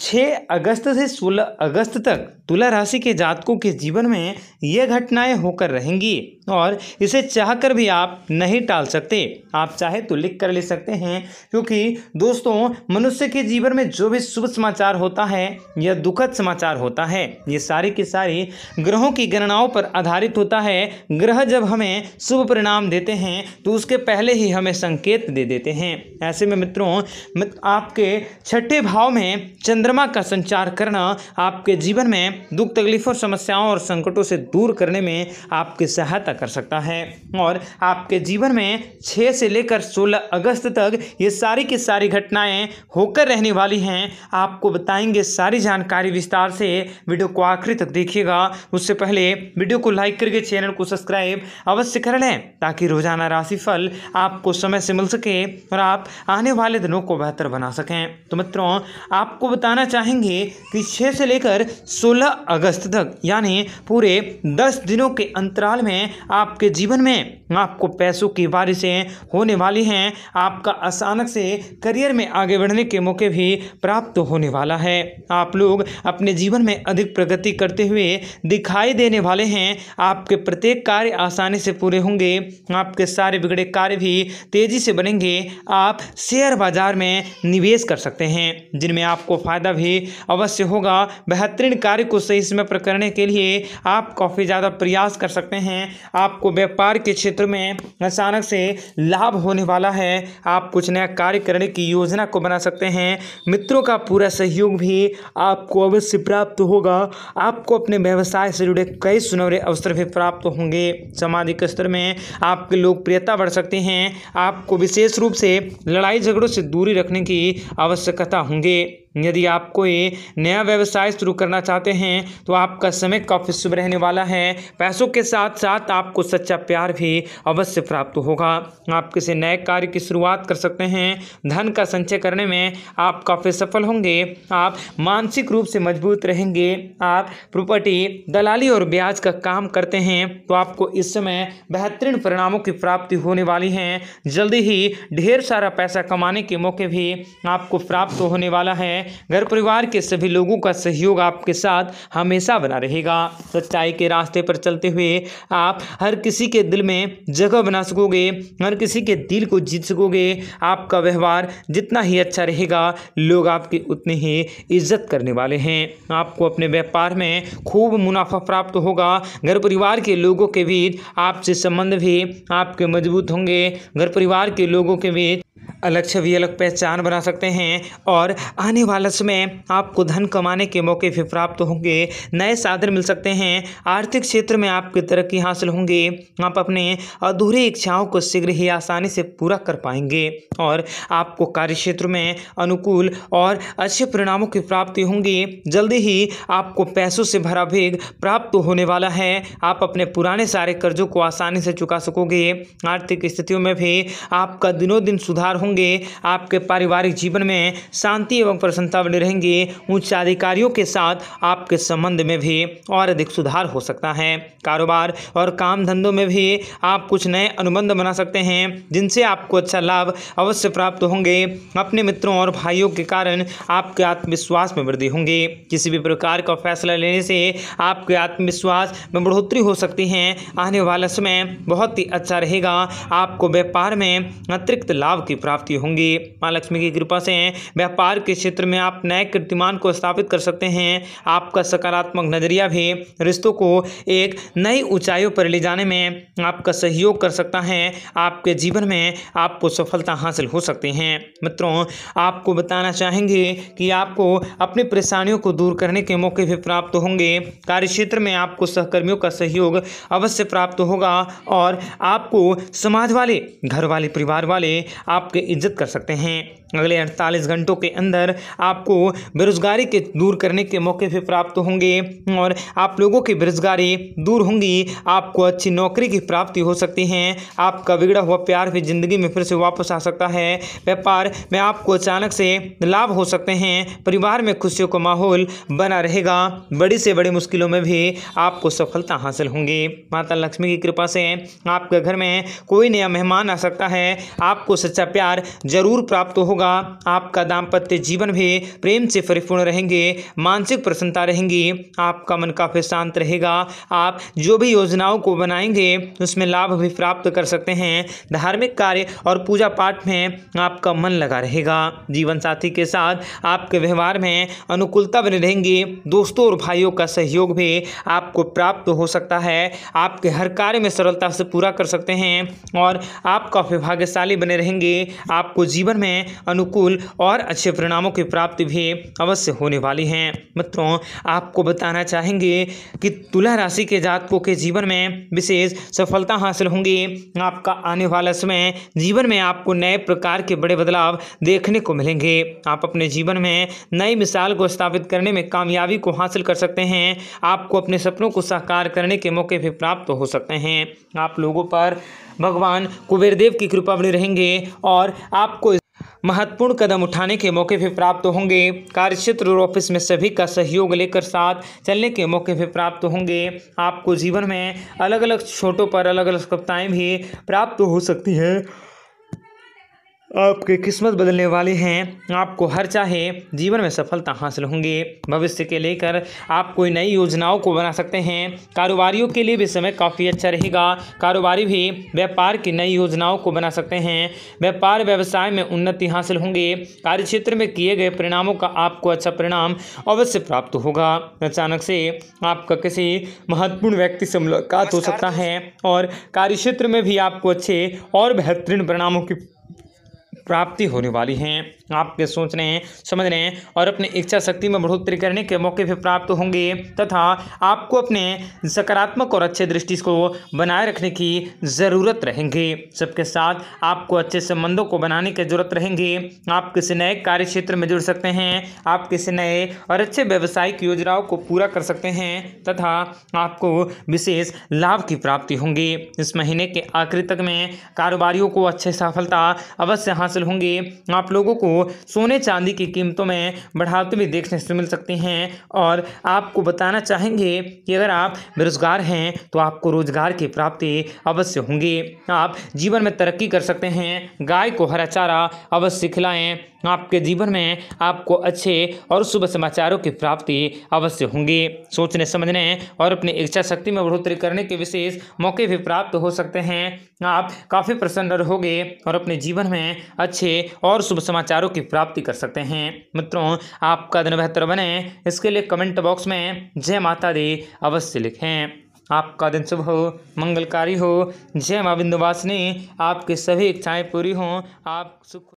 6 अगस्त से 16 अगस्त तक तुला राशि के जातकों के जीवन में ये घटनाएं होकर रहेंगी और इसे चाहकर भी आप नहीं टाल सकते आप चाहे तो लिख कर ले सकते हैं क्योंकि दोस्तों मनुष्य के जीवन में जो भी शुभ समाचार होता है या दुखद समाचार होता है ये सारी की सारी ग्रहों की गणनाओं पर आधारित होता है ग्रह जब हमें शुभ परिणाम देते हैं तो उसके पहले ही हमें संकेत दे देते हैं ऐसे में मित्रों आपके छठे भाव में चंद्रमा का संचार करना आपके जीवन में दुख तकलीफों समस्याओं और संकटों से दूर करने में आपकी सहायता कर सकता है और आपके जीवन में छः से लेकर सोलह अगस्त तक ये सारी की सारी घटनाएं होकर रहने वाली हैं आपको बताएंगे सारी जानकारी विस्तार से वीडियो को आखिरी तक देखिएगा उससे पहले वीडियो को लाइक करके चैनल को सब्सक्राइब अवश्य कर लें ताकि रोजाना राशिफल आपको समय से मिल सके और आप आने वाले दिनों को बेहतर बना सकें तो मित्रों आपको बता बताना चाहेंगे कि 6 से लेकर 16 अगस्त तक यानी पूरे 10 दिनों के अंतराल में आपके जीवन में आपको पैसों की बारिशें होने वाली हैं आपका अचानक से करियर में आगे बढ़ने के मौके भी प्राप्त होने वाला है आप लोग अपने जीवन में अधिक प्रगति करते हुए दिखाई देने वाले हैं आपके प्रत्येक कार्य आसानी से पूरे होंगे आपके सारे बिगड़े कार्य भी तेज़ी से बनेंगे आप शेयर बाज़ार में निवेश कर सकते हैं जिनमें आपको फ़ायदा फ़ायदा भी अवश्य होगा बेहतरीन कार्य को सही समय पर करने के लिए आप काफ़ी ज़्यादा प्रयास कर सकते हैं आपको व्यापार के क्षेत्र में अचानक से लाभ होने वाला है आप कुछ नया कार्य करने की योजना को बना सकते हैं मित्रों का पूरा सहयोग भी आपको अवश्य प्राप्त होगा आपको अपने व्यवसाय से जुड़े कई सुनहरे अवसर भी प्राप्त होंगे सामाजिक स्तर में आपकी लोकप्रियता बढ़ सकती है आपको विशेष रूप से लड़ाई झगड़ों से दूरी रखने की आवश्यकता होंगे यदि आप कोई नया व्यवसाय शुरू करना चाहते हैं तो आपका समय काफ़ी शुभ रहने वाला है पैसों के साथ साथ आपको सच्चा प्यार भी अवश्य प्राप्त होगा आप किसी नए कार्य की शुरुआत कर सकते हैं धन का संचय करने में आप काफ़ी सफल होंगे आप मानसिक रूप से मजबूत रहेंगे आप प्रॉपर्टी दलाली और ब्याज का काम करते हैं तो आपको इस समय बेहतरीन परिणामों की प्राप्ति होने वाली है जल्दी ही ढेर सारा पैसा कमाने के मौके भी आपको प्राप्त होने वाला है घर घर परिवार के सभी लोगों का सहयोग आपके साथ हमेशा बना रहेगा सच्चाई के रास्ते पर चलते हुए आप हर किसी के दिल में जगह बना सकोगे हर किसी के दिल को जीत सकोगे आपका व्यवहार जितना ही अच्छा रहेगा लोग आपकी उतनी ही इज्जत करने वाले हैं आपको अपने व्यापार में खूब मुनाफा प्राप्त होगा घर परिवार के लोगों के बीच आपसे संबंध भी आपके मजबूत होंगे घर परिवार के लोगों के बीच अलग छवि अलग पहचान बना सकते हैं और आने वाला समय आपको धन कमाने के मौके भी प्राप्त होंगे नए साधन मिल सकते हैं आर्थिक क्षेत्र में आपकी तरक्की हासिल होंगे आप अपने अधूरी इच्छाओं को शीघ्र ही आसानी से पूरा कर पाएंगे और आपको कार्य क्षेत्र में अनुकूल और अच्छे परिणामों की प्राप्ति होंगी जल्दी ही आपको पैसों से भरा भेग प्राप्त होने वाला है आप अपने पुराने सारे कर्जों को आसानी से चुका सकोगे आर्थिक स्थितियों में भी आपका दिनों दिन सुधार होंगे होंगे आपके पारिवारिक जीवन में शांति एवं प्रसन्नता बनी रहेंगी उच्च अधिकारियों के साथ आपके संबंध में भी और अधिक सुधार हो सकता है कारोबार और काम धंधों में भी आप कुछ नए अनुबंध बना सकते हैं जिनसे आपको अच्छा लाभ अवश्य प्राप्त होंगे अपने मित्रों और भाइयों के कारण आपके आत्मविश्वास में वृद्धि होंगी किसी भी प्रकार का फैसला लेने से आपके आत्मविश्वास में बढ़ोतरी हो सकती है आने वाला समय बहुत ही अच्छा रहेगा आपको व्यापार में अतिरिक्त लाभ की प्राप्ति प्राप्ति होंगी माँ लक्ष्मी की कृपा से व्यापार के क्षेत्र में आप नए कीर्तिमान को स्थापित कर सकते हैं आपका सकारात्मक नज़रिया भी रिश्तों को एक नई ऊंचाइयों पर ले जाने में आपका सहयोग कर सकता है आपके जीवन में आपको सफलता हासिल हो सकती है मित्रों आपको बताना चाहेंगे कि आपको अपनी परेशानियों को दूर करने के मौके भी प्राप्त होंगे कार्य क्षेत्र में आपको सहकर्मियों का सहयोग अवश्य प्राप्त होगा और आपको समाज वाले घर वाले परिवार वाले आपके इज्जत कर सकते हैं अगले अड़तालीस घंटों के अंदर आपको बेरोजगारी के दूर करने के मौके भी प्राप्त होंगे और आप लोगों की बेरोजगारी दूर होंगी आपको अच्छी नौकरी की प्राप्ति हो सकती है आपका बिगड़ा हुआ प्यार भी जिंदगी में फिर से वापस आ सकता है व्यापार में आपको अचानक से लाभ हो सकते हैं परिवार में खुशियों का माहौल बना रहेगा बड़ी से बड़ी मुश्किलों में भी आपको सफलता हासिल होंगी माता लक्ष्मी की कृपा से आपके घर में कोई नया मेहमान आ सकता है आपको सच्चा प्यार जरूर प्राप्त होगा आपका दाम्पत्य जीवन भी प्रेम से परिपूर्ण रहेंगे मानसिक प्रसन्नता रहेंगी आपका मन काफ़ी शांत रहेगा आप जो भी योजनाओं को बनाएंगे उसमें लाभ भी प्राप्त कर सकते हैं धार्मिक कार्य और पूजा पाठ में आपका मन लगा रहेगा जीवन साथी के साथ आपके व्यवहार में अनुकूलता बनी रहेंगी दोस्तों और भाइयों का सहयोग भी आपको प्राप्त हो सकता है आपके हर कार्य में सरलता से पूरा कर सकते हैं और आप काफ़ी भाग्यशाली बने रहेंगे आपको जीवन में अनुकूल और अच्छे परिणामों की प्राप्ति भी अवश्य होने वाली है मित्रों आपको बताना चाहेंगे कि तुला राशि के जातकों के जीवन में विशेष सफलता हासिल होंगी आपका आने वाला समय जीवन में आपको नए प्रकार के बड़े बदलाव देखने को मिलेंगे आप अपने जीवन में नई मिसाल को स्थापित करने में कामयाबी को हासिल कर सकते हैं आपको अपने सपनों को साकार करने के मौके भी प्राप्त हो सकते हैं आप लोगों पर भगवान कुबेरदेव की कृपा बने रहेंगे और आपको महत्वपूर्ण कदम उठाने के मौके भी प्राप्त होंगे कार्यक्षेत्र और ऑफिस में सभी का सहयोग लेकर साथ चलने के मौके भी प्राप्त होंगे आपको जीवन में अलग अलग छोटों पर अलग अलग सफलताएँ भी प्राप्त हो सकती हैं आपकी किस्मत बदलने वाली हैं आपको हर चाहे जीवन में सफलता हासिल होंगे भविष्य के लेकर आप कोई नई योजनाओं को बना सकते हैं कारोबारियों के लिए भी समय काफ़ी अच्छा रहेगा कारोबारी भी व्यापार की नई योजनाओं को बना सकते हैं व्यापार व्यवसाय में उन्नति हासिल होंगे कार्य क्षेत्र में किए गए परिणामों का आपको अच्छा परिणाम अवश्य प्राप्त होगा अचानक से आपका किसी महत्वपूर्ण व्यक्ति से मुलाकात हो सकता है और कार्यक्षेत्र में भी आपको अच्छे और बेहतरीन परिणामों की प्राप्ति होने वाली हैं आपके सोचने समझने और अपने इच्छा शक्ति में बढ़ोतरी करने के मौके भी प्राप्त होंगे तथा आपको अपने सकारात्मक और अच्छे दृष्टि को बनाए रखने की ज़रूरत रहेंगे सबके साथ आपको अच्छे संबंधों को बनाने की ज़रूरत रहेंगे आप किसी नए कार्य क्षेत्र में जुड़ सकते हैं आप किसी नए और अच्छे व्यवसायिक योजनाओं को पूरा कर सकते हैं तथा आपको विशेष लाभ की प्राप्ति होंगी इस महीने के आखिरी तक में कारोबारियों को अच्छे सफलता अवश्य हासिल हासिल होंगे आप लोगों को सोने चांदी की कीमतों में बढ़ावते भी देखने से मिल सकते हैं और आपको बताना चाहेंगे कि अगर आप बेरोजगार हैं तो आपको रोजगार की प्राप्ति अवश्य होंगे आप जीवन में तरक्की कर सकते हैं गाय को हरा चारा अवश्य खिलाएं आपके जीवन में आपको अच्छे और शुभ समाचारों की प्राप्ति अवश्य होंगी सोचने समझने और अपनी इच्छा शक्ति में बढ़ोतरी करने के विशेष मौके भी प्राप्त हो सकते हैं आप काफ़ी प्रसन्न रहोगे और अपने जीवन में अच्छे और शुभ समाचारों की प्राप्ति कर सकते हैं मित्रों आपका दिन बेहतर बने इसके लिए कमेंट बॉक्स में जय माता दी अवश्य लिखें आपका दिन शुभ हो मंगलकारी हो जय माँ बिंदुवासिनी आपकी सभी इच्छाएं पूरी हों आप सुख